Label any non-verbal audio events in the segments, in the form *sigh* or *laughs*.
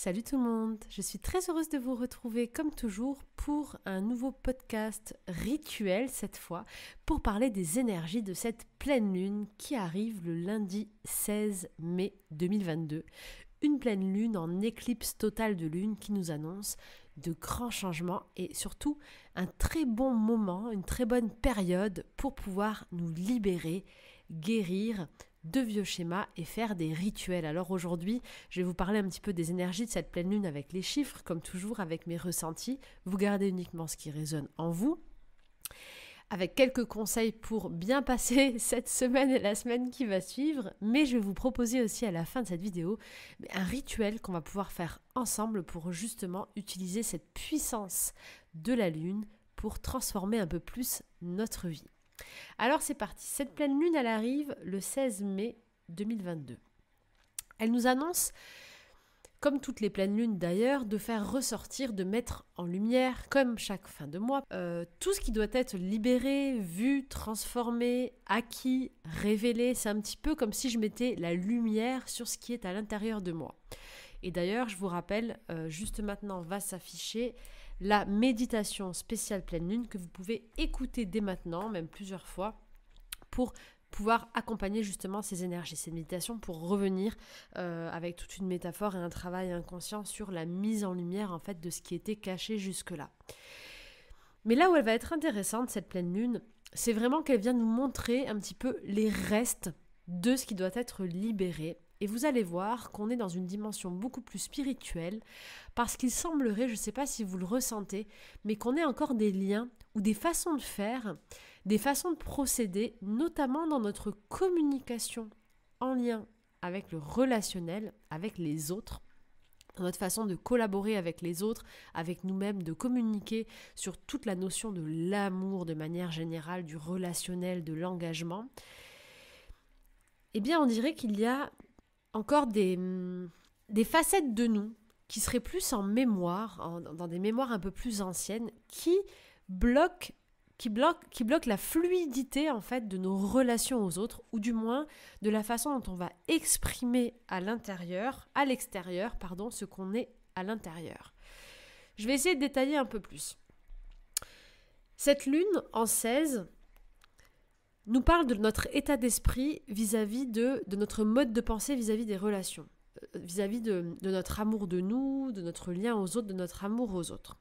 Salut tout le monde, je suis très heureuse de vous retrouver comme toujours pour un nouveau podcast rituel cette fois pour parler des énergies de cette pleine lune qui arrive le lundi 16 mai 2022. Une pleine lune en éclipse totale de lune qui nous annonce de grands changements et surtout un très bon moment, une très bonne période pour pouvoir nous libérer, guérir, de vieux schémas et faire des rituels. Alors aujourd'hui, je vais vous parler un petit peu des énergies de cette pleine lune avec les chiffres, comme toujours avec mes ressentis. Vous gardez uniquement ce qui résonne en vous. Avec quelques conseils pour bien passer *laughs* cette semaine et la semaine qui va suivre, mais je vais vous proposer aussi à la fin de cette vidéo un rituel qu'on va pouvoir faire ensemble pour justement utiliser cette puissance de la lune pour transformer un peu plus notre vie. Alors c'est parti, cette pleine lune, elle arrive le 16 mai 2022. Elle nous annonce, comme toutes les pleines lunes d'ailleurs, de faire ressortir, de mettre en lumière, comme chaque fin de mois, euh, tout ce qui doit être libéré, vu, transformé, acquis, révélé. C'est un petit peu comme si je mettais la lumière sur ce qui est à l'intérieur de moi. Et d'ailleurs, je vous rappelle, euh, juste maintenant va s'afficher la méditation spéciale pleine lune que vous pouvez écouter dès maintenant, même plusieurs fois, pour pouvoir accompagner justement ces énergies, ces méditations pour revenir euh, avec toute une métaphore et un travail inconscient sur la mise en lumière en fait de ce qui était caché jusque-là. Mais là où elle va être intéressante, cette pleine lune, c'est vraiment qu'elle vient nous montrer un petit peu les restes de ce qui doit être libéré et vous allez voir qu'on est dans une dimension beaucoup plus spirituelle, parce qu'il semblerait, je ne sais pas si vous le ressentez, mais qu'on ait encore des liens ou des façons de faire, des façons de procéder, notamment dans notre communication en lien avec le relationnel, avec les autres dans notre façon de collaborer avec les autres, avec nous-mêmes, de communiquer sur toute la notion de l'amour de manière générale, du relationnel, de l'engagement, eh bien on dirait qu'il y a encore mm, des, facettes de nous qui seraient plus en mémoire, dans des mémoires un peu plus anciennes, qui bloquent qui bloque, qui la fluidité en fait de nos relations aux autres, ou du moins de la façon dont on va exprimer à l'intérieur, à l'extérieur, pardon, ce qu'on est à l'intérieur. Je vais essayer de détailler un peu plus. Cette lune en 16, nous parle de notre état d'esprit vis-à-vis de, notre mode de pensée vis-à-vis des relations, euh, vis-à-vis de, notre amour de nous, de notre lien aux autres, de notre amour aux autres.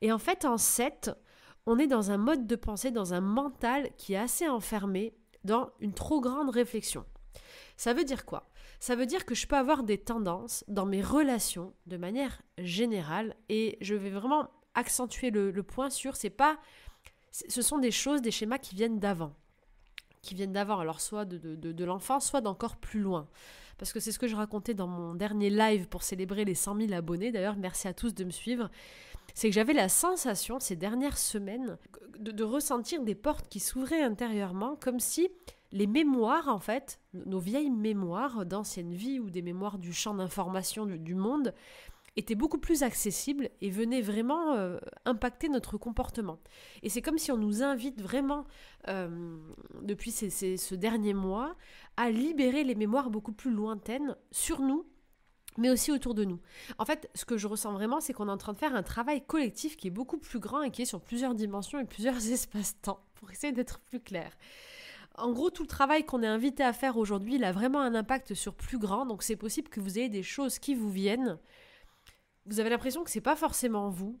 Et en fait, en 7, on est dans un mode de pensée, dans un mental qui est assez enfermé dans une trop grande réflexion. Ça veut dire quoi Ça veut dire que je peux avoir des tendances dans mes relations de manière générale et je vais vraiment accentuer le, le point sur c'est pas ce sont des choses, des schémas qui viennent d'avant qui viennent d'avoir alors soit de, de, de, l'enfance, soit d'encore plus loin. Parce que c'est ce que je racontais dans mon dernier live pour célébrer les 100 000 abonnés. D'ailleurs, merci à tous de me suivre. C'est que j'avais la sensation ces dernières semaines de, ressentir des portes qui s'ouvraient intérieurement, comme si les mémoires, en fait, nos vieilles mémoires d'ancienne vie ou des mémoires du champ d'information du monde, était beaucoup plus accessible et venait vraiment euh, impacter notre comportement. Et c'est comme si on nous invite vraiment, euh, depuis ce dernier mois, à libérer les mémoires beaucoup plus lointaines sur nous mais aussi autour de nous. En fait, ce que je ressens vraiment, c'est qu'on est en train de faire un travail collectif qui est beaucoup plus grand et qui est sur plusieurs dimensions et plusieurs *laughs* espaces-temps, pour essayer d'être plus clair. En gros, tout le travail qu'on est invité à faire aujourd'hui, il a vraiment un impact sur plus grand, donc c'est possible que vous ayez des choses qui vous viennent vous avez l'impression que c'est pas forcément vous,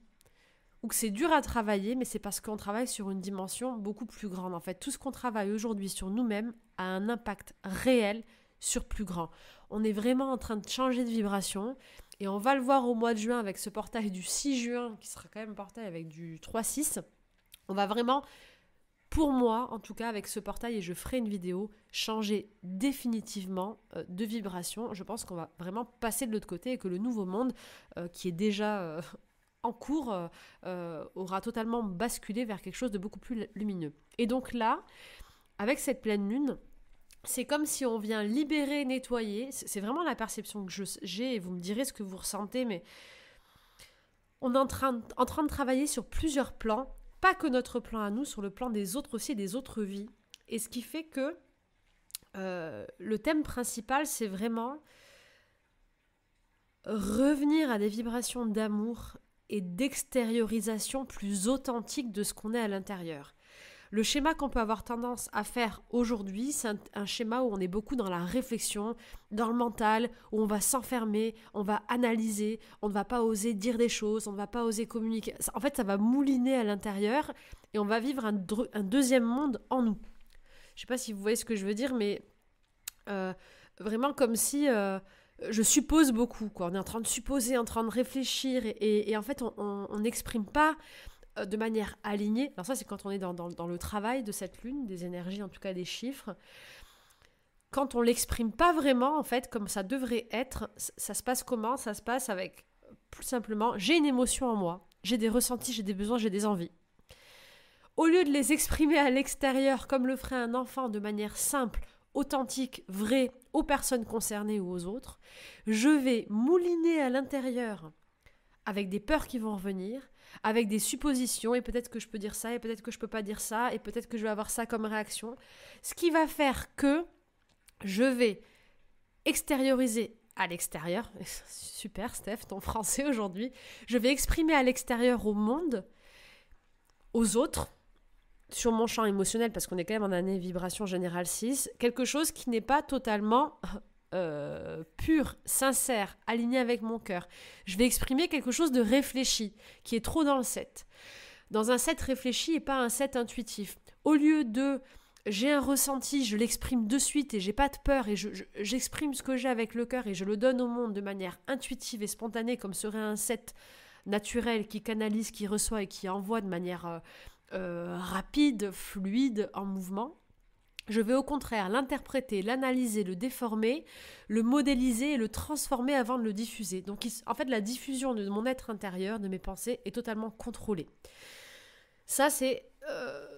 ou que c'est dur à travailler, mais c'est parce qu'on travaille sur une dimension beaucoup plus grande. En fait, tout ce qu'on travaille aujourd'hui sur nous-mêmes a un impact réel sur plus grand. On est vraiment en train de changer de vibration et on va le voir au mois de juin avec ce portail du 6 juin qui sera quand même portail avec du 3-6. On va vraiment pour moi, en tout cas, avec ce portail, et je ferai une vidéo, changer définitivement euh, de vibration. Je pense qu'on va vraiment passer de l'autre côté et que le nouveau monde, euh, qui est déjà euh, en cours, aura totalement basculé vers quelque chose de beaucoup plus lumineux. Et donc là, avec cette pleine lune, c'est comme si on vient libérer, nettoyer. C'est vraiment la perception que j'ai, et vous me direz ce que vous ressentez, mais on est en train, en train de travailler sur plusieurs plans pas que notre plan à nous, sur le plan des autres aussi, des autres vies. Et ce qui fait que euh, le thème principal, c'est vraiment revenir à des vibrations d'amour et d'extériorisation plus authentique de ce qu'on est à l'intérieur. Le schéma qu'on peut avoir tendance à faire aujourd'hui, c'est un, schéma où on est beaucoup dans la réflexion, dans le mental, où on va s'enfermer, on va analyser, on ne va pas oser dire des choses, on ne va pas oser communiquer. En fait, ça va mouliner à l'intérieur et on va vivre un, deuxième monde en nous. Je ne sais pas si vous voyez ce que je veux dire, mais euh, vraiment comme si... Euh, je suppose beaucoup, On est en train de supposer, en train de réfléchir, et en fait, on n'exprime pas euh, de manière alignée. Alors ça, c'est quand on est dans, le travail de cette lune, des énergies, en tout cas des chiffres. Quand on l'exprime pas vraiment, en fait, comme ça devrait être, ça se passe comment Ça se passe avec, tout simplement, j'ai une émotion en moi, j'ai des ressentis, j'ai des besoins, j'ai des envies. Au lieu de les exprimer à l'extérieur comme le ferait un enfant de manière simple, authentique, vraie, aux personnes concernées ou aux autres, je vais mouliner à l'intérieur avec des peurs qui vont revenir, avec des suppositions et peut-être que je peux dire ça et peut-être que je peux pas dire ça et peut-être que je vais avoir ça comme réaction. Ce qui va faire que je vais extérioriser à l'extérieur, *laughs* super Steph, ton français aujourd'hui, je vais exprimer à l'extérieur au monde, aux autres, sur mon champ émotionnel, parce qu'on est quand même en année vibration générale 6, quelque chose qui n'est pas totalement euh, pur, sincère, aligné avec mon cœur. Je vais exprimer quelque chose de réfléchi, qui est trop dans le 7. Dans un 7 réfléchi et pas un 7 intuitif. Au lieu de j'ai un ressenti, je l'exprime de suite et j'ai pas de peur et j'exprime ce que j'ai avec le cœur et je le donne au monde de manière intuitive et spontanée comme serait un 7 naturel qui canalise, qui reçoit et qui envoie de manière euh, euh, rapide, fluide, en mouvement je vais au contraire l'interpréter, l'analyser, le déformer, le modéliser et le transformer avant de le diffuser. Donc en fait, la diffusion de mon être intérieur, de mes pensées, est totalement contrôlée. Ça, c'est... Euh,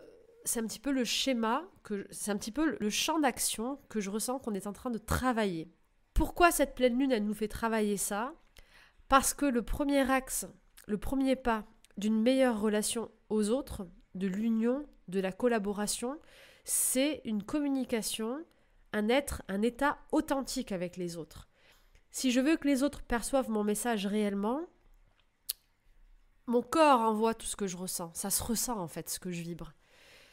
un petit peu le schéma, que c'est un petit peu le champ d'action que je ressens qu'on est en train de travailler. Pourquoi cette pleine lune, elle nous fait travailler ça Parce que le premier axe, le premier pas d'une meilleure relation aux autres, de l'union, de la collaboration, c'est une communication, un être, un état authentique avec les autres. Si je veux que les autres perçoivent mon message réellement, mon corps envoie tout ce que je ressens. Ça se ressent en fait ce que je vibre.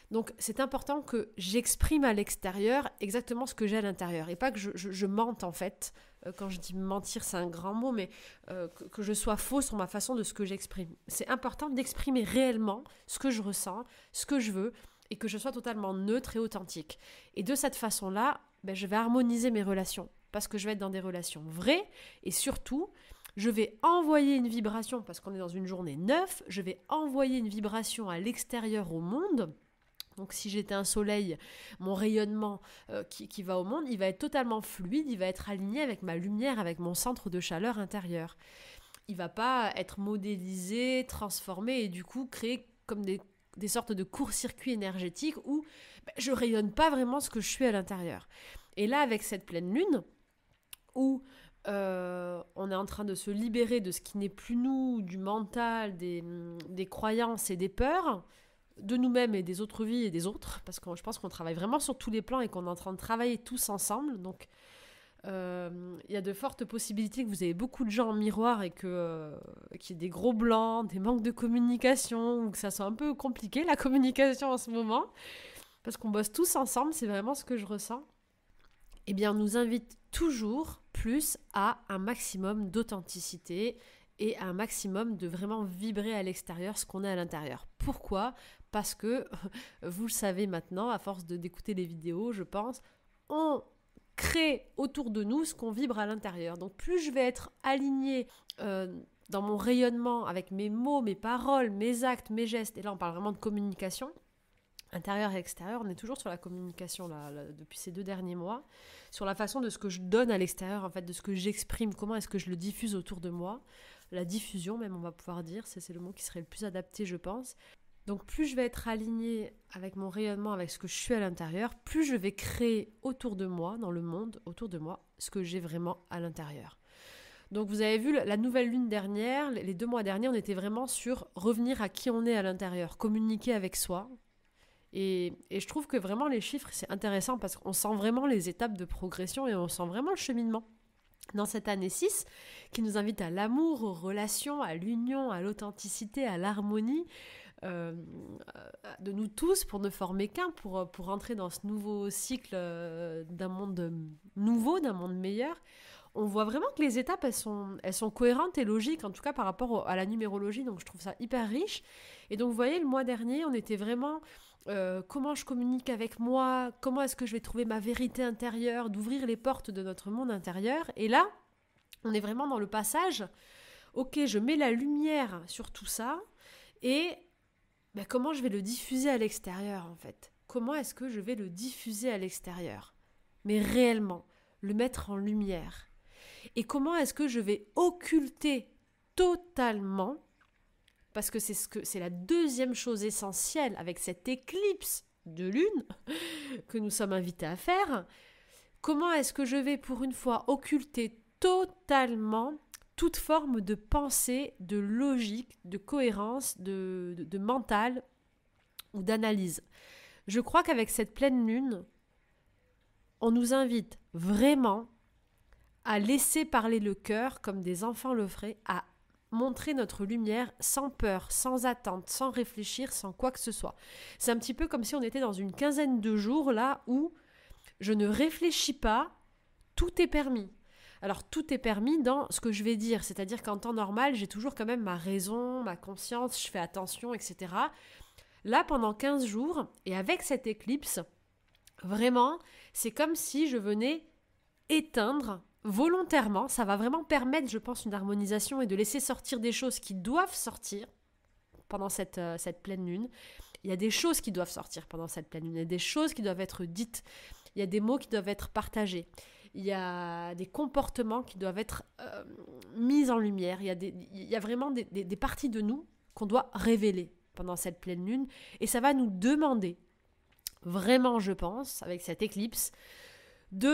Donc c'est important que j'exprime à l'extérieur exactement ce que j'ai à l'intérieur et pas que je, mente en fait. Euh, quand je dis mentir, c'est un grand mot, mais euh, que, je sois faux sur ma façon de ce que j'exprime. C'est important d'exprimer réellement ce que je ressens, ce que je veux, et que je sois totalement neutre et authentique. Et de cette façon-là, ben, je vais harmoniser mes relations parce que je vais être dans des relations vraies et surtout, je vais envoyer une vibration parce qu'on est dans une journée neuve, je vais envoyer une vibration à l'extérieur au monde. Donc si j'étais un soleil, mon rayonnement euh, qui, va au monde, il va être totalement fluide, il va être aligné avec ma lumière, avec mon centre de chaleur intérieur. Il va pas être modélisé, transformé et du coup créé comme des des sortes de court circuits énergétiques où ben, je rayonne pas vraiment ce que je suis à l'intérieur. Et là, avec cette pleine lune, où euh, on est en train de se libérer de ce qui n'est plus nous, du mental, des, des croyances et des peurs, de nous-mêmes et des autres vies et des autres, parce que je pense qu'on travaille vraiment sur tous les plans et qu'on est en train de travailler tous ensemble. Donc, euh, il y a de fortes possibilités que vous avez beaucoup de gens en miroir et que euh, qu'il y ait des gros blancs, des manques de communication, ou que ça soit un peu compliqué la communication en ce moment, parce qu'on bosse tous ensemble, c'est vraiment ce que je ressens. Eh bien, on nous invite toujours plus à un maximum d'authenticité et un maximum de vraiment vibrer à l'extérieur ce qu'on est à l'intérieur. Pourquoi Parce que, *laughs* vous le savez maintenant, à force d'écouter les vidéos, je pense, on créer autour de nous ce qu'on vibre à l'intérieur. Donc plus je vais être aligné euh, dans mon rayonnement avec mes mots, mes paroles, mes actes, mes gestes, et là on parle vraiment de communication, intérieur et extérieur, on est toujours sur la communication depuis ces deux derniers mois, sur la façon de ce que je donne à l'extérieur, en fait, de ce que j'exprime, comment est-ce que je le diffuse autour de moi. La diffusion, même, on va pouvoir dire, c'est le mot qui serait le plus adapté, je pense. Donc plus je vais être alignée avec mon rayonnement, avec ce que je suis à l'intérieur, plus je vais créer autour de moi, dans le monde, autour de moi, ce que j'ai vraiment à l'intérieur. Donc vous avez vu, la nouvelle lune dernière, les deux mois derniers, on était vraiment sur revenir à qui on est à l'intérieur, communiquer avec soi. Et, je trouve que vraiment les chiffres, c'est intéressant parce qu'on sent vraiment les étapes de progression et on sent vraiment le cheminement dans cette année 6 qui nous invite à l'amour, aux relations, à l'union, à l'authenticité, à l'harmonie. Euh, de nous tous pour ne former qu'un, pour, euh, pour entrer dans ce nouveau cycle euh, d'un monde nouveau, d'un monde meilleur, on voit vraiment que les étapes, elles sont, elles sont cohérentes et logiques, en tout cas par rapport à la numérologie, donc je trouve ça hyper riche. Et donc, vous voyez, le mois dernier, on était vraiment... comment je communique avec moi, comment est-ce que je vais trouver ma vérité intérieure, d'ouvrir les portes de notre monde intérieur. Et là, on est vraiment dans le passage. Ok, je mets la lumière sur tout ça et bah, comment je vais le diffuser à l'extérieur en fait Comment est-ce que je vais le diffuser à l'extérieur Mais réellement, le mettre en lumière. Et comment est-ce que je vais occulter totalement parce que c'est ce que c'est la deuxième chose essentielle avec cette éclipse de lune *laughs* que nous sommes invités à faire. Comment est-ce que je vais pour une fois occulter totalement toute forme de pensée, de logique, de cohérence, de, mental ou d'analyse. Je crois qu'avec cette pleine lune, on nous invite vraiment à laisser parler le cœur comme des enfants le feraient, à montrer notre lumière sans peur, sans attente, sans réfléchir, sans quoi que ce soit. C'est un petit peu comme si on était dans une quinzaine de jours là où je ne réfléchis pas, tout est permis. Alors tout est permis dans ce que je vais dire, c'est-à-dire qu'en temps normal, j'ai toujours quand même ma raison, ma conscience, je fais attention, etc. Là, pendant 15 jours, et avec cette éclipse, vraiment, c'est comme si je venais éteindre volontairement, ça va vraiment permettre, je pense, une harmonisation et de laisser sortir des choses qui doivent sortir pendant cette, euh, cette pleine lune. Il y a des choses qui doivent sortir pendant cette pleine lune, il y a des choses qui doivent être dites, il y a des mots qui doivent être partagés il y a des comportements qui doivent être euh, mis en lumière, il y a, vraiment des, parties de nous qu'on doit révéler pendant cette pleine lune, et ça va nous demander, vraiment je pense, avec cette éclipse, de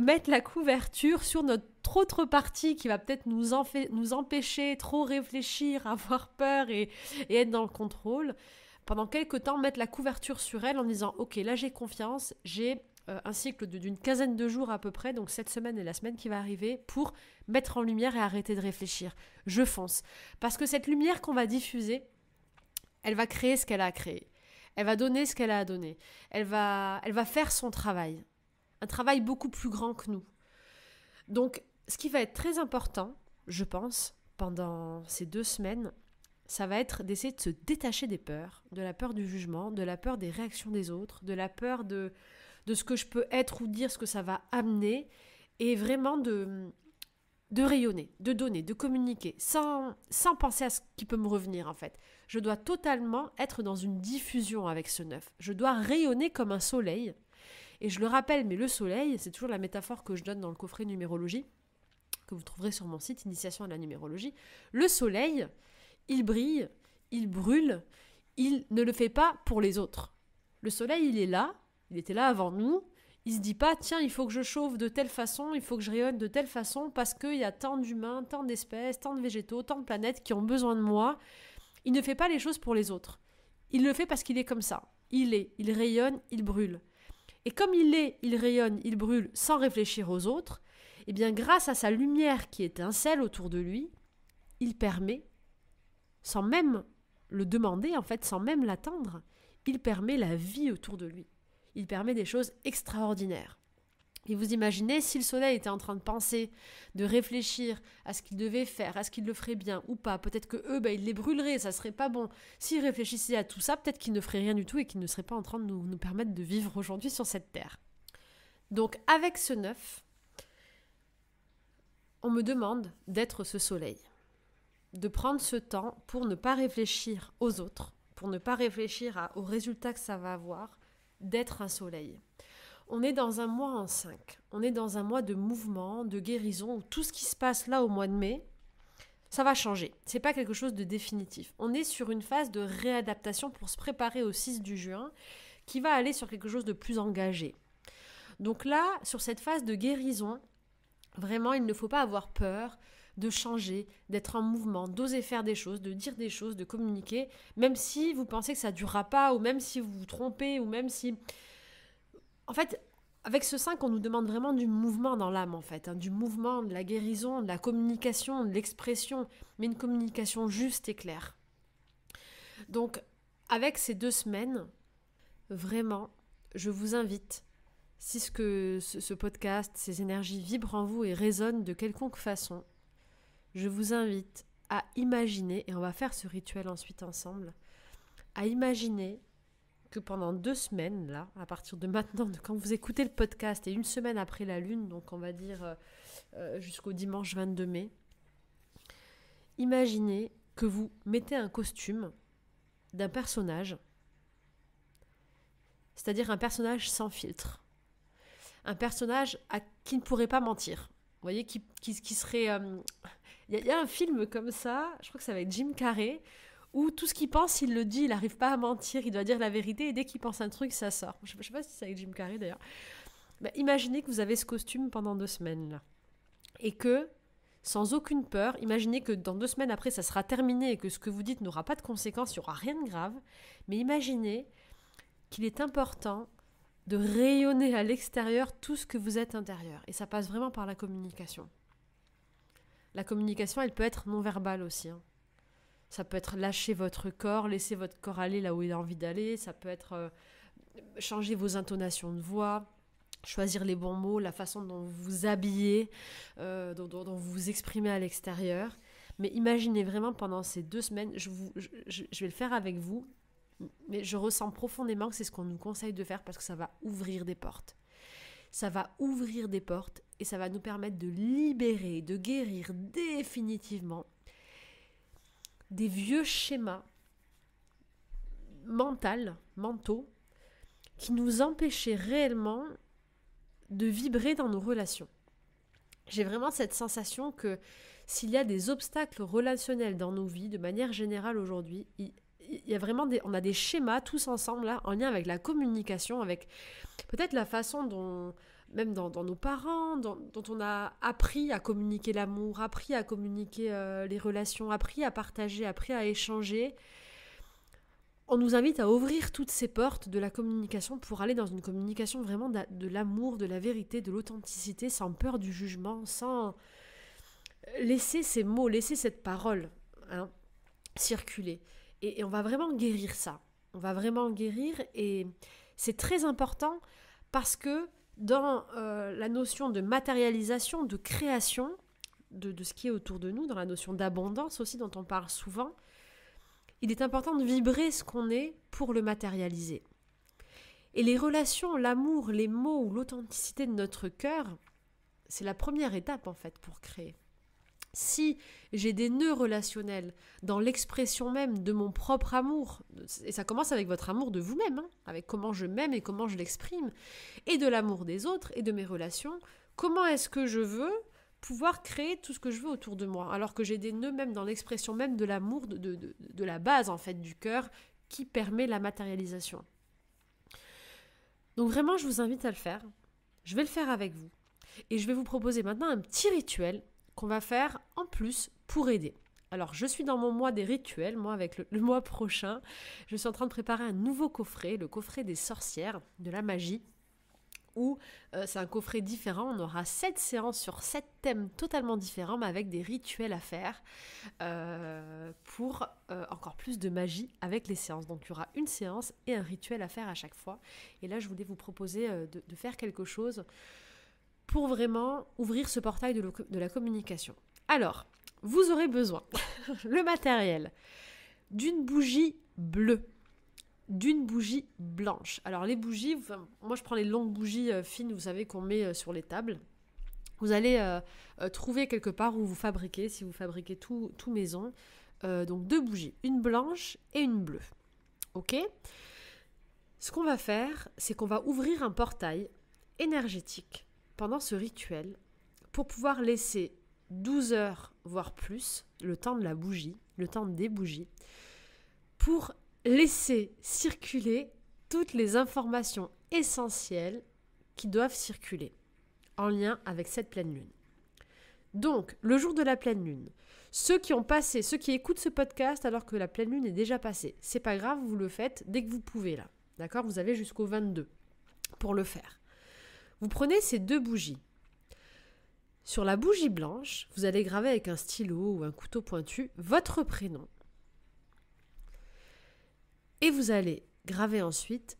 mettre la couverture sur notre autre partie qui va peut-être nous, nous empêcher trop réfléchir, *laughs* avoir peur et, être dans le contrôle. Pendant quelque temps, mettre la couverture sur elle en disant Ok, là j'ai confiance, j'ai euh, un cycle d'une quinzaine de jours à peu près, donc cette semaine et la semaine qui va arriver, pour mettre en lumière et arrêter de réfléchir, je fonce, Parce que cette lumière qu'on va diffuser, elle va créer ce qu'elle a créé. Elle va donner ce qu'elle a donné Elle va, elle va faire son travail. Un travail beaucoup plus grand que nous. Donc, ce qui va être très important, je pense, pendant ces deux semaines, ça va être d'essayer de se détacher des peurs, de la peur du jugement, de la peur des réactions des autres, de la peur de, de ce que je peux être ou dire, ce que ça va amener, et vraiment de, de rayonner, de donner, de communiquer, sans, sans penser à ce qui peut me revenir en fait. Je dois totalement être dans une diffusion avec ce neuf. Je dois rayonner comme un soleil. Et je le rappelle, mais le soleil, c'est toujours la métaphore que je donne dans le coffret numérologie, que vous trouverez sur mon site, Initiation à la numérologie. Le soleil, il brille, il brûle, il ne le fait pas pour les autres. Le soleil, il est là, il était là avant nous. Il se dit pas, tiens, il faut que je chauffe de telle façon, il faut que je rayonne de telle façon, parce qu'il y a tant d'humains, tant d'espèces, tant de végétaux, tant de planètes qui ont besoin de moi. Il ne fait pas les choses pour les autres. Il le fait parce qu'il est comme ça. Il est, il rayonne, il brûle. Et comme il est, il rayonne, il brûle sans réfléchir aux autres, et eh bien grâce à sa lumière qui étincelle autour de lui, il permet, sans même le demander en fait, sans même l'attendre, il permet la vie autour de lui il permet des choses extraordinaires. Et vous imaginez si le soleil était en train de penser, de réfléchir à ce qu'il devait faire, à ce qu'il le ferait bien ou pas. Peut-être que eux, ben, ils les brûleraient, ça serait pas bon. S'ils réfléchissaient à tout ça, peut-être qu'ils ne ferait rien du tout et qu'ils ne seraient pas en train de nous, permettre de vivre aujourd'hui sur cette terre. Donc, avec ce neuf, on me demande d'être ce soleil, de prendre ce temps pour ne pas réfléchir aux autres, pour ne pas réfléchir à, aux résultats que ça va avoir, d'être un soleil. On est dans un mois en 5, on est dans un mois de mouvement, de guérison, tout ce qui se passe là au mois de mai, ça va changer. Ce n'est pas quelque chose de définitif. On est sur une phase de réadaptation pour se préparer au 6 du juin qui va aller sur quelque chose de plus engagé. Donc là, sur cette phase de guérison, vraiment, il ne faut pas avoir peur de changer, d'être en mouvement, d'oser faire des choses, de dire des choses, de communiquer, même si vous pensez que ça ne durera pas, ou même si vous vous trompez, ou même si... En fait, avec ce 5, on nous demande vraiment du mouvement dans l'âme, en fait, hein, du mouvement, de la guérison, de la communication, de l'expression, mais une communication juste et claire. Donc, avec ces deux semaines, vraiment, je vous invite, si ce, que, ce podcast, ces énergies vibrent en vous et résonnent de quelconque façon, je vous invite à imaginer, et on va faire ce rituel ensuite ensemble, à imaginer que pendant deux semaines, là, à partir de maintenant, de quand vous écoutez le podcast, et une semaine après la Lune, donc on va dire euh, euh, jusqu'au dimanche 22 mai, imaginez que vous mettez un costume d'un personnage, c'est-à-dire un personnage sans filtre, un personnage à, qui ne pourrait pas mentir, vous voyez, qui, serait euh, il y, a un film comme ça, je crois que ça va être Jim Carrey, où tout ce qu'il pense, il le dit, il n'arrive pas à mentir, il doit dire la vérité, et dès qu'il pense un truc, ça sort. Je ne sais pas si c'est avec Jim Carrey d'ailleurs. Bah, imaginez que vous avez ce costume pendant deux semaines, là. Et que, sans aucune peur, imaginez que dans deux semaines après, ça sera terminé et que ce que vous dites n'aura pas de conséquences, il n'y aura rien de grave. Mais imaginez qu'il est important de rayonner à l'extérieur tout ce que vous êtes intérieur. Et ça passe vraiment par la communication. La communication, elle peut être non verbale aussi. Hein. Ça peut être lâcher votre corps, laisser votre corps aller là où il a envie d'aller. Ça peut être euh, changer vos intonations de voix, choisir les bons mots, la façon dont vous vous habillez, euh, dont, vous vous exprimez à l'extérieur. Mais imaginez vraiment pendant ces deux semaines, je vais le faire avec vous, mais je ressens profondément que c'est ce qu'on nous conseille de faire parce que ça va ouvrir des portes. Ça va ouvrir des portes et ça va nous permettre de libérer, de guérir définitivement des vieux schémas mentaux, mentaux qui nous empêchaient réellement de vibrer dans nos relations. J'ai vraiment cette sensation que s'il y a des obstacles relationnels dans nos vies, de manière générale aujourd'hui, il, y a vraiment on a des schémas tous ensemble là, en lien avec la communication, avec peut-être la façon dont, même dans, nos parents, dont on a appris à communiquer l'amour, appris à communiquer euh, les relations, appris à partager, appris à échanger, on nous invite à ouvrir toutes ces portes de la communication pour aller dans une communication vraiment de, l'amour, de la vérité, de l'authenticité, sans peur du jugement, sans laisser ces mots, laisser cette parole hein, circuler. et on va vraiment guérir ça. On va vraiment guérir et c'est très important parce que dans euh, la notion de matérialisation, de création de, de, ce qui est autour de nous, dans la notion d'abondance aussi dont on parle souvent, il est important de vibrer ce qu'on est pour le matérialiser. Et les relations, l'amour, les mots ou l'authenticité de notre cœur, c'est la première étape en fait pour créer si j'ai des nœuds relationnels dans l'expression même de mon propre amour, et ça commence avec votre amour de vous-même, hein, avec comment je m'aime et comment je l'exprime, et de l'amour des autres et de mes relations, comment est-ce que je veux pouvoir créer tout ce que je veux autour de moi, alors que j'ai des nœuds même dans l'expression même de l'amour, de la base en fait du cœur qui permet la matérialisation. Donc vraiment, je vous invite à le faire. Je vais le faire avec vous. Et je vais vous proposer maintenant un petit rituel qu'on va faire en plus pour aider. Alors, je suis dans mon mois des rituels, moi, avec le, mois prochain. Je suis en train de préparer un nouveau coffret, le coffret des sorcières, de la magie, où euh, c'est un coffret différent. On aura sept séances sur sept thèmes totalement différents, mais avec des rituels à faire euh, pour euh, encore plus de magie avec les séances. Donc, il y aura une séance et un rituel à faire à chaque fois. Et là, je voulais vous proposer de faire quelque chose pour vraiment ouvrir ce portail de, la communication. Alors, vous aurez besoin, *laughs* le matériel, d'une bougie bleue, d'une bougie blanche. Alors les bougies, moi je prends les longues bougies euh, fines, vous savez, qu'on met euh, sur les tables. Vous allez euh, trouver quelque part où vous fabriquez, si vous fabriquez tout maison, donc deux bougies, une blanche et une bleue. Ok Ce qu'on va faire, c'est qu'on va ouvrir un portail énergétique pendant ce rituel pour pouvoir laisser 12 heures, voire plus, le temps de la bougie, le temps des bougies, pour laisser circuler toutes les informations essentielles qui doivent circuler en lien avec cette pleine lune. Donc, le jour de la pleine lune, ceux qui ont passé, ceux qui écoutent ce podcast alors que la pleine lune est déjà passée, c'est pas grave, vous le faites dès que vous pouvez là. D'accord Vous avez jusqu'au 22 pour le faire. Vous prenez ces deux bougies. Sur la bougie blanche, vous allez graver avec un stylo ou un couteau pointu votre prénom. Et vous allez graver ensuite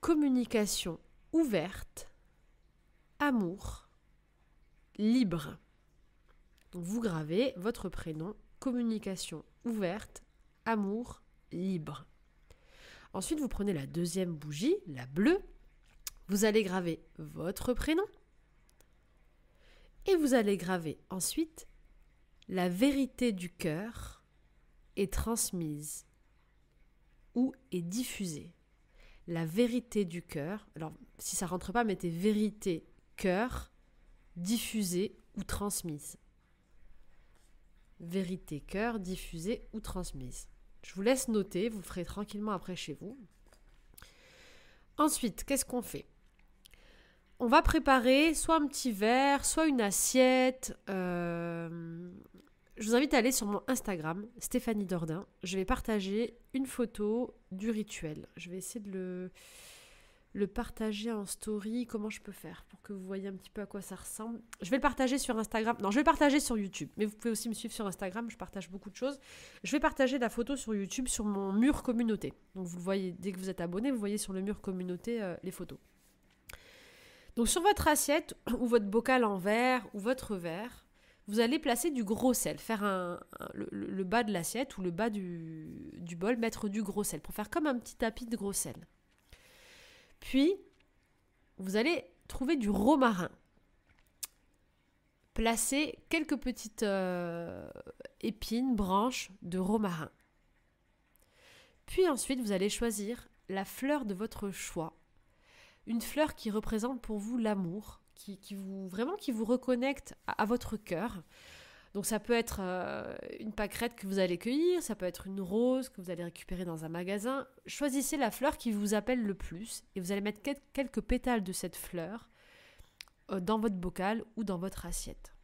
communication ouverte, amour, libre. vous gravez votre prénom, communication ouverte, amour, libre. Ensuite, vous prenez la deuxième bougie, la bleue, vous allez graver votre prénom et vous allez graver ensuite la vérité du cœur est transmise ou est diffusée. La vérité du cœur, alors si ça rentre pas, mettez vérité cœur, diffusée ou transmise. Vérité cœur, diffusée ou transmise. Je vous laisse noter, vous ferez tranquillement après chez vous. Ensuite, qu'est-ce qu'on fait on va préparer soit un petit verre, soit une assiette. Euh, je vous invite à aller sur mon Instagram, Stéphanie Dordain. Je vais partager une photo du rituel. Je vais essayer de le, partager en story. Comment je peux faire pour que vous voyez un petit peu à quoi ça ressemble Je vais le partager sur Instagram. Non, je vais le partager sur YouTube. Mais vous pouvez aussi me suivre sur Instagram. Je partage beaucoup de choses. Je vais partager la photo sur YouTube sur mon mur communauté. Donc vous le voyez, dès que vous êtes abonné, vous voyez sur le mur communauté euh, les photos sur votre assiette *clears throat* ou votre bocal en verre ou votre verre, vous allez placer du gros sel, faire le, bas de l'assiette ou le bas du, bol, mettre du gros sel pour faire comme un petit tapis de gros sel. Puis, vous allez trouver du romarin. Placez quelques petites euh, épines, branches de romarin. Puis ensuite, vous allez choisir la fleur de votre choix une fleur qui représente pour vous l'amour, qui, vous vraiment qui vous reconnecte à, votre cœur. Donc ça peut être euh, une pâquerette que vous allez cueillir, ça peut être une rose que vous allez récupérer dans un magasin. Choisissez la fleur qui vous appelle le plus et vous allez mettre quelques pétales de cette fleur euh, dans votre bocal ou dans votre assiette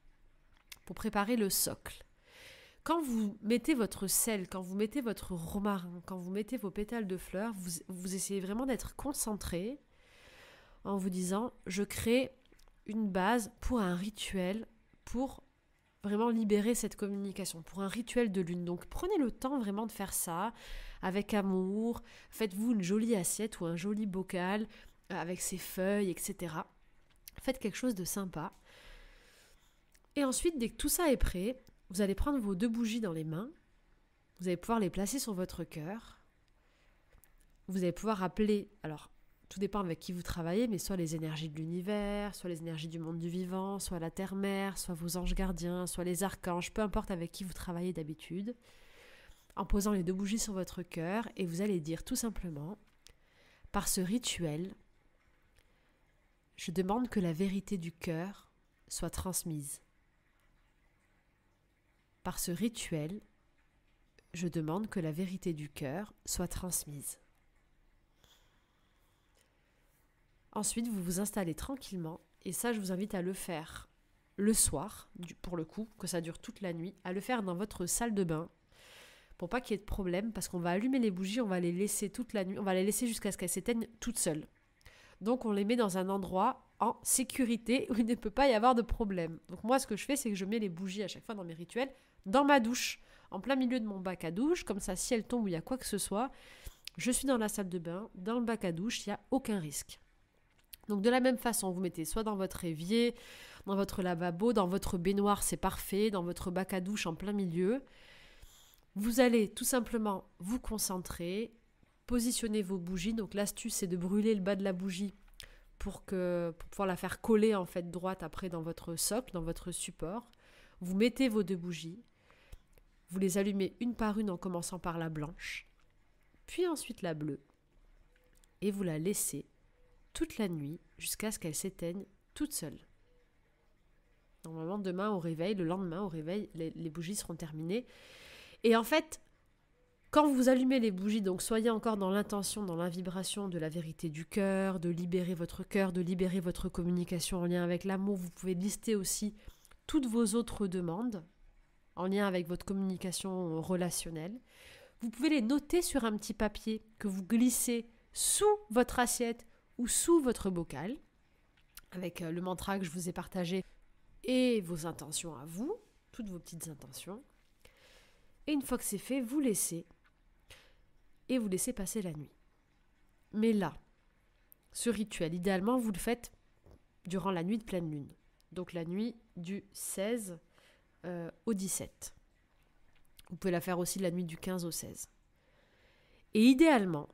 pour préparer le socle. Quand vous mettez votre sel, quand vous mettez votre romarin, quand vous mettez vos pétales de fleurs, vous essayez vraiment d'être concentré en vous disant je crée une base pour un rituel, pour vraiment libérer cette communication, pour un rituel de lune. Donc prenez le temps vraiment de faire ça avec amour, faites-vous une jolie assiette ou un joli bocal euh, avec ses feuilles, etc. Faites quelque chose de sympa. Et ensuite, dès que tout ça est prêt, vous allez prendre vos deux bougies dans les mains, vous allez pouvoir les placer sur votre cœur, vous allez pouvoir appeler, alors tout dépend avec qui vous travaillez, mais soit les énergies de l'univers, soit les énergies du monde du vivant, soit la terre-mère, soit vos anges gardiens, soit les archanges, peu importe avec qui vous travaillez d'habitude, en posant les deux bougies sur votre cœur, et vous allez dire tout simplement, par ce rituel, je demande que la vérité du cœur soit transmise. Par ce rituel, je demande que la vérité du cœur soit transmise. Ensuite, vous vous installez tranquillement, et ça, je vous invite à le faire le soir, pour le coup, que ça dure toute la nuit, à le faire dans votre salle de bain, pour pas qu'il y ait de problème, parce qu'on va allumer les bougies, on va les laisser toute la nuit, on va les laisser jusqu'à ce qu'elles s'éteignent toutes seules. Donc on les met dans un endroit en sécurité *laughs* où il ne peut pas y avoir de problème. Donc moi ce que je fais c'est que je mets les bougies à chaque fois dans mes rituels dans ma douche, en plein milieu de mon bac à douche, comme ça si elles tombent ou il y a quoi que ce soit, je suis dans la salle de bain, dans le bac à douche, il n'y a aucun risque. Donc de la même façon, vous mettez soit dans votre évier, dans votre lavabo, dans votre baignoire, c'est parfait, dans votre bac à douche en plein milieu. Vous allez tout simplement vous concentrer, positionner vos bougies. Donc l'astuce c'est de brûler le bas de la bougie pour que pour pouvoir la faire coller en fait droite après dans votre socle, dans votre support. Vous mettez vos deux bougies. Vous les allumez une par une en commençant par la blanche, puis ensuite la bleue et vous la laissez toute la nuit jusqu'à ce qu'elle s'éteigne toute seule. Normalement, demain au réveil, le lendemain au réveil, les, bougies seront terminées. Et en fait, quand vous allumez les bougies, donc soyez encore dans l'intention, dans la vibration de la vérité du cœur, de libérer votre cœur, de libérer votre communication en lien avec l'amour. Vous pouvez lister aussi toutes vos autres demandes en lien avec votre communication relationnelle. Vous pouvez les noter sur un petit papier que vous glissez sous votre assiette ou sous votre bocal, avec euh, le mantra que je vous ai partagé et vos intentions à vous, toutes vos petites intentions. Et une fois que c'est fait, vous laissez et vous laissez passer la nuit. Mais là, ce rituel, idéalement, vous le faites durant la nuit de pleine lune, donc la nuit du 16 euh, au 17. Vous pouvez la faire aussi la nuit du 15 au 16. Et idéalement,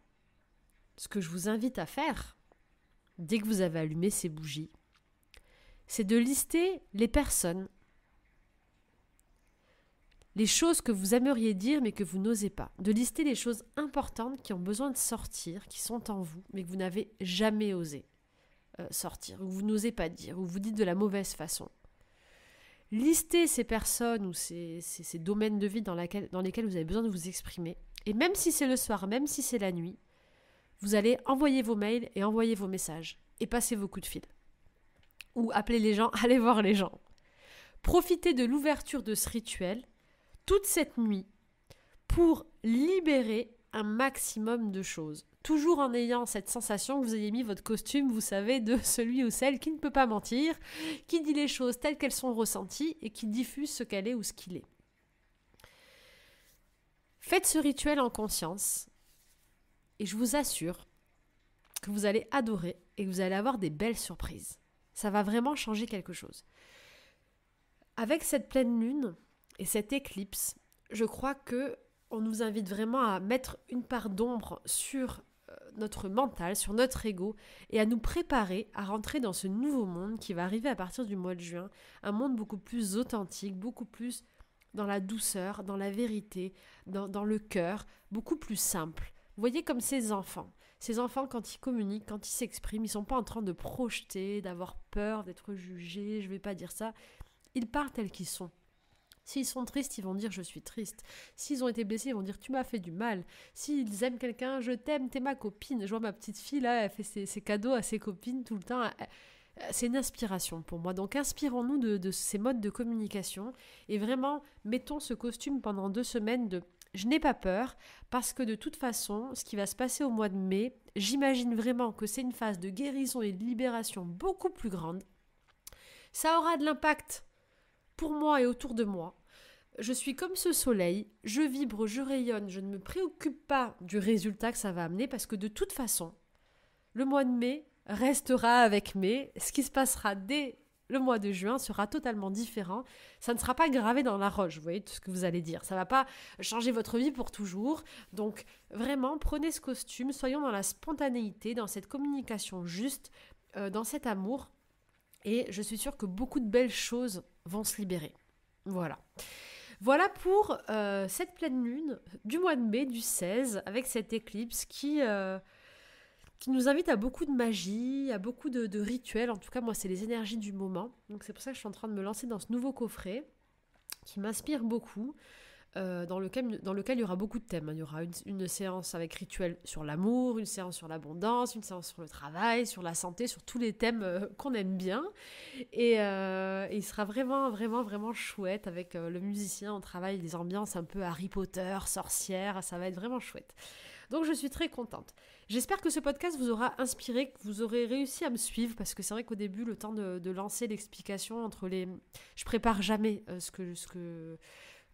ce que je vous invite à faire, dès que vous avez allumé ces bougies, c'est de lister les personnes, les choses que vous aimeriez dire mais que vous n'osez pas, de lister les choses importantes qui ont besoin de sortir, qui sont en vous mais que vous n'avez jamais osé euh, sortir, ou vous n'osez pas dire, ou vous dites de la mauvaise façon. Lister ces personnes ou ces, ces, domaines de vie dans lesquels vous avez besoin de vous exprimer. Et même si c'est le soir, même si c'est la nuit, vous allez envoyer vos mails et envoyer vos messages et passer vos coups de fil. Ou appeler les gens, *laughs* allez voir les gens. Profitez de l'ouverture de ce rituel toute cette nuit pour libérer un maximum de choses. Toujours en ayant cette sensation que vous ayez mis votre costume, vous savez, de *laughs* celui ou celle qui ne peut pas mentir, qui dit les choses telles qu'elles sont ressenties et qui diffuse ce qu'elle est ou ce qu'il est. Faites ce rituel en conscience et je vous assure que vous allez adorer et que vous allez avoir des belles surprises. Ça va vraiment changer quelque chose. Avec cette pleine lune et cette éclipse, je crois que on nous invite vraiment à mettre une part d'ombre sur euh, notre mental, sur notre ego, et à nous préparer à rentrer dans ce nouveau monde qui va arriver à partir du mois de juin, un monde beaucoup plus authentique, beaucoup plus dans la douceur, dans la vérité, dans, dans le cœur, beaucoup plus simple voyez comme ces enfants. Ces enfants, quand ils communiquent, quand ils s'expriment, ils sont pas en train de projeter, d'avoir peur, d'être jugés, je vais pas dire ça. Ils parlent tels qu'ils sont. S'ils sont tristes, ils vont dire je suis triste. S'ils ont été blessés, ils vont dire tu m'as fait du mal. S'ils aiment quelqu'un, je t'aime, tu es ma copine. Je vois ma petite fille là, elle fait ses, cadeaux à ses copines tout le temps. C'est une inspiration pour moi. Donc inspirons-nous de ces modes de communication et vraiment mettons ce costume pendant deux semaines de je n'ai pas peur parce que de toute façon, ce qui va se passer au mois de mai, j'imagine vraiment que c'est une phase de guérison et de libération beaucoup plus grande. Ça aura de l'impact pour moi et autour de moi. Je suis comme ce soleil, je vibre, je rayonne, je ne me préoccupe pas du résultat que ça va amener parce que de toute façon, le mois de mai restera avec mai. Ce qui se passera dès le mois de juin sera totalement différent. Ça ne sera pas gravé dans la roche, vous voyez tout ce que vous allez dire. Ça va pas changer votre vie pour toujours. Donc vraiment, prenez ce costume, soyons dans la spontanéité, dans cette communication juste, euh, dans cet amour. Et je suis sûre que beaucoup de belles choses vont se libérer. Voilà. Voilà pour euh, cette pleine lune du mois de mai du 16 avec cette éclipse qui... Euh, qui nous invite à beaucoup de magie, à beaucoup de, rituels. En tout cas, moi, c'est les énergies du moment. Donc c'est pour ça que je suis en train de me lancer dans ce nouveau coffret qui m'inspire beaucoup. Euh, dans, lequel, dans lequel il y aura beaucoup de thèmes. Il y aura une, séance avec rituel sur l'amour, une séance sur l'abondance, une séance sur le travail, sur la santé, sur tous les thèmes euh, qu'on aime bien. Et, et, euh, il sera vraiment, vraiment, vraiment chouette avec le musicien. On travaille des ambiances un peu Harry Potter, sorcière, ça va être vraiment chouette. Donc je suis très contente. J'espère que ce podcast vous aura inspiré, que vous aurez réussi à me suivre, parce que c'est vrai qu'au début, le temps de, lancer l'explication entre les... Je prépare jamais euh, ce que... Ce que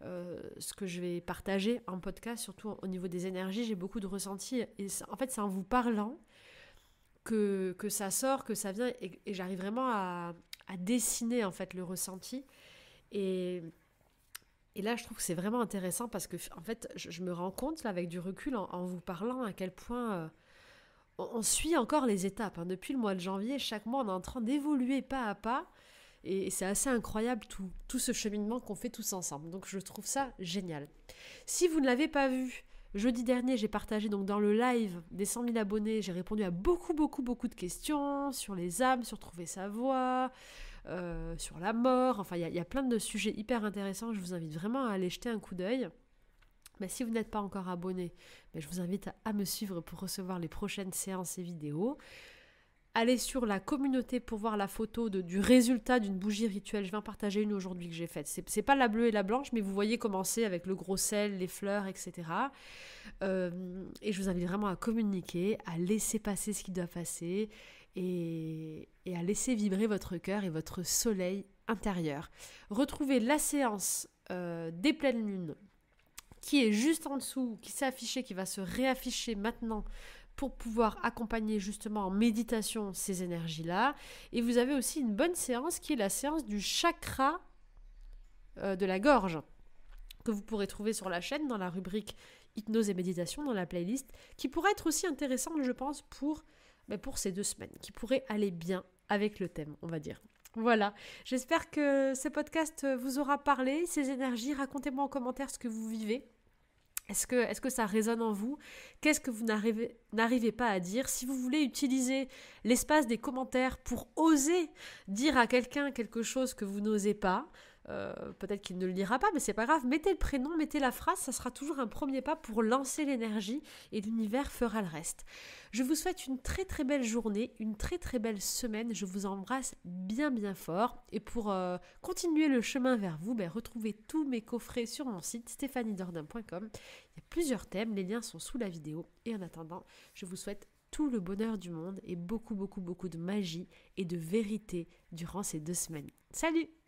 euh, ce que je vais partager en podcast, surtout au niveau des énergies, j'ai beaucoup de ressentis. Et en fait, c'est en vous parlant que, ça sort, que ça vient, et, j'arrive vraiment à, à, dessiner en fait le ressenti. Et, et là, je trouve que c'est vraiment intéressant parce que, en fait, je, me rends compte, là, avec du recul, en, vous parlant, à quel point euh, on, suit encore les étapes. Hein. Depuis le mois de janvier, chaque mois, on est en train d'évoluer pas à pas. Et, c'est assez incroyable tout, ce cheminement qu'on fait tous ensemble. Donc, je trouve ça génial. Si vous ne l'avez pas vu, Jeudi dernier, j'ai partagé donc dans le live des 100 000 abonnés, j'ai répondu à beaucoup, beaucoup, beaucoup de questions sur les âmes, sur trouver sa voix ». Euh, sur la mort. Enfin, il y, a plein de sujets hyper intéressants. Je vous invite vraiment à aller jeter un coup d'œil. Mais bah, si vous n'êtes pas encore abonné, mais bah, je vous invite à, me suivre pour recevoir les prochaines séances et vidéos. Allez sur la communauté pour voir la photo du résultat d'une bougie rituelle. Je vais partager une aujourd'hui que j'ai faite. C'est, pas la bleue et la blanche, mais vous voyez commencer avec le gros sel, les fleurs, etc. Euh, et je vous invite vraiment à communiquer, à laisser passer ce qui doit passer et, à laisser vibrer votre cœur et votre soleil intérieur. Retrouvez la séance euh, des pleines lunes qui est juste en dessous, qui s'est affichée, qui va se réafficher maintenant pour pouvoir accompagner justement en méditation ces énergies-là. Et vous avez aussi une bonne séance qui est la séance du chakra euh, de la gorge, que vous pourrez trouver sur la chaîne dans la rubrique hypnose et méditation dans la playlist, qui pourrait être aussi intéressante, je pense, pour mais pour ces deux semaines, qui pourraient aller bien avec le thème, on va dire. Voilà, j'espère que ce podcast vous aura parlé, ces énergies, racontez-moi en commentaire ce que vous vivez. Est-ce que, est que, ça résonne en vous Qu'est-ce que vous n'arrivez pas à dire Si vous voulez utiliser l'espace des commentaires pour oser dire à quelqu'un quelque chose que vous n'osez pas, euh, peut-être qu'il ne le lira pas, mais c'est pas grave. Mettez le prénom, mettez la phrase, ça sera toujours un premier pas pour lancer l'énergie et l'univers fera le reste. Je vous souhaite une très très belle journée, une très très belle semaine. Je vous embrasse bien bien fort. Et pour euh, continuer le chemin vers vous, ben, retrouvez tous mes coffrets sur mon site stéphaniedordain.com. Il y a plusieurs thèmes, les liens sont sous la vidéo. Et en attendant, je vous souhaite tout le bonheur du monde et beaucoup beaucoup beaucoup de magie et de vérité durant ces deux semaines. Salut